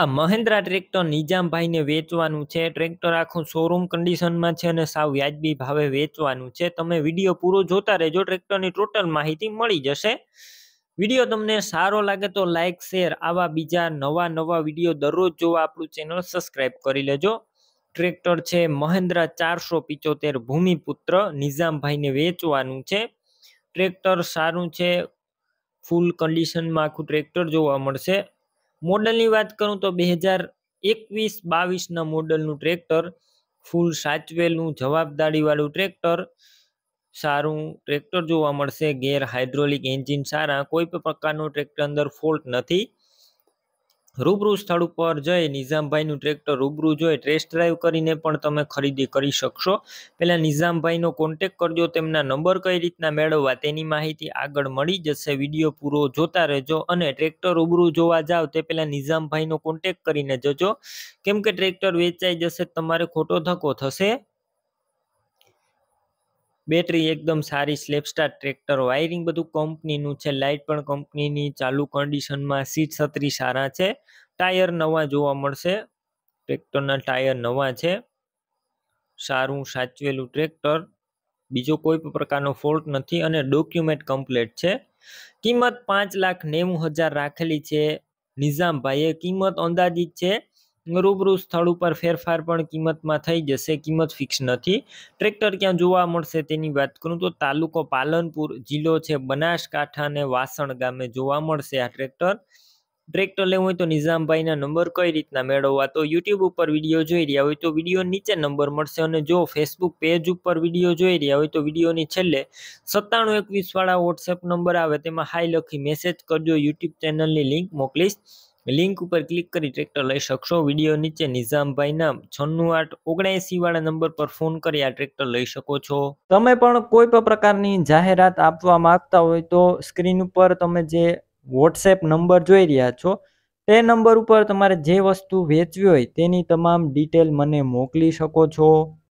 આ મહેન્દ્રા ટ્રેક્ટર નિજામભાઈને વેચવાનું છે ટ્રેક્ટર આખું શોરૂમ કન્ડિશનમાં છે અને સાવ વ્યાજબી ભાવે વેચવાનું છે તમે વિડીયો પૂરો જોતા રહેજો ટ્રેક્ટરની ટોટલ માહિતી મળી જશે વિડીયો તમને સારો લાગે તો લાઇક શેર આવા બીજા નવા નવા વિડીયો દરરોજ જોવા આપણું ચેનલ સબસ્ક્રાઈબ કરી લેજો ટ્રેક્ટર છે મહેન્દ્રા ચારસો પિચોતેર ભૂમિપુત્ર નિઝામભાઈને વેચવાનું છે ટ્રેક્ટર સારું છે ફૂલ કન્ડિશનમાં આખું ટ્રેક્ટર જોવા મળશે મોડલની વાત કરું તો બે હજાર એકવીસ બાવીસના મોડલનું ટ્રેક્ટર ફૂલ સાચવેલનું જવાબદારીવાળું ટ્રેક્ટર સારું ટ્રેક્ટર જોવા મળશે ગેર હાઇડ્રોલિક એન્જિન સારા કોઈ પણ પ્રકારનું ટ્રેક્ટર અંદર ફોલ્ટ નથી રૂબરૂ સ્થળ ઉપર જઈ નિઝામભાઈનું ટ્રેક્ટર રૂબરૂ જોઈ ટેસ્ટ ડ્રાઈવ કરીને પણ તમે ખરીદી કરી શકશો પહેલાં નિઝામભાઈનો કોન્ટેક કરજો તેમના નંબર કઈ રીતના મેળવવા તેની માહિતી આગળ મળી જશે વિડીયો પૂરો જોતા રહેજો અને ટ્રેક્ટર રૂબરૂ જોવા જાવ તે પહેલાં નિઝામભાઈનો કોન્ટેક કરીને જજો કેમ કે ટ્રેક્ટર વેચાઈ જશે તમારે ખોટો ધક્કો થશે બેટરી એકદમ સારી સ્લેપસ્ટાર ટ્રેક્ટર વાયરિંગ બધું કંપનીનું છે લાઇટ પણ કંપનીની ચાલુ કન્ડિશનમાં સીટ છત્રી સારા છે ટાયર નવા જોવા મળશે ટ્રેક્ટરના ટાયર નવા છે સારું સાચવેલું ટ્રેક્ટર બીજો કોઈ પણ પ્રકારનો ફોલ્ટ નથી અને ડોક્યુમેન્ટ કમ્પ્લેટ છે કિંમત પાંચ લાખ નેવું હજાર રાખેલી છે નિઝામભાઈએ કિંમત અંદાજિત છે રૂબરૂ સ્થળ ઉપર ફેરફાર પણ કિંમતમાં થઈ જશે કિંમત ફિક્સ નથી ટ્રેક્ટર ક્યાં જોવા મળશે તેની વાત કરું તો તાલુકો પાલનપુર જિલ્લો છે બનાસકાંઠા અને વાસણ ગામે જોવા મળશે આ ટ્રેક્ટર ટ્રેક્ટર લેવું હોય તો નિઝામભાઈના નંબર કઈ રીતના મેળવવા તો યુટ્યુબ ઉપર વિડીયો જોઈ રહ્યા હોય તો વિડીયો નીચે નંબર મળશે અને જો ફેસબુક પેજ ઉપર વિડીયો જોઈ રહ્યા હોય તો વિડીયોની છેલ્લે સત્તાણું એકવીસવાળા વોટ્સએપ નંબર આવે તેમાં હાઈ લખી મેસેજ કરજો યુટ્યુબ ચેનલની લિંક મોકલીશ લિંક ઉપર ક્લિક કરી ટ્રેક્ટર લઈ શકશો વિડીયો નીચે નિઝામભાઈના છન્નું આઠ ઓગણએંસી વાળા નંબર પર ફોન કરી આ ટ્રેક્ટર લઈ શકો છો તમે પણ કોઈ પણ પ્રકારની જાહેરાત આપવા માંગતા હોય તો સ્ક્રીન ઉપર તમે જે વોટ્સએપ નંબર જોઈ રહ્યા છો તે નંબર ઉપર તમારે જે વસ્તુ વેચવી હોય તેની તમામ ડિટેલ મને મોકલી શકો છો